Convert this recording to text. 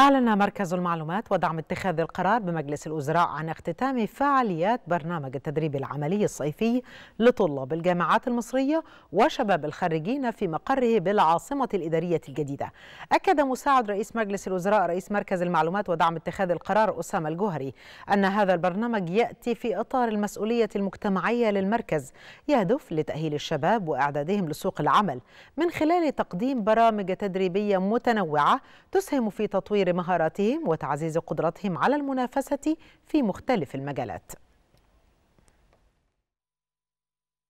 أعلن مركز المعلومات ودعم اتخاذ القرار بمجلس الوزراء عن اختتام فعاليات برنامج التدريب العملي الصيفي لطلاب الجامعات المصرية وشباب الخريجين في مقره بالعاصمة الإدارية الجديدة أكد مساعد رئيس مجلس الوزراء رئيس مركز المعلومات ودعم اتخاذ القرار أسامة الجوهري أن هذا البرنامج يأتي في إطار المسؤولية المجتمعية للمركز يهدف لتأهيل الشباب وإعدادهم لسوق العمل من خلال تقديم برامج تدريبية متنوعة تسهم في تطوير مهاراتهم وتعزيز قدرتهم على المنافسة في مختلف المجالات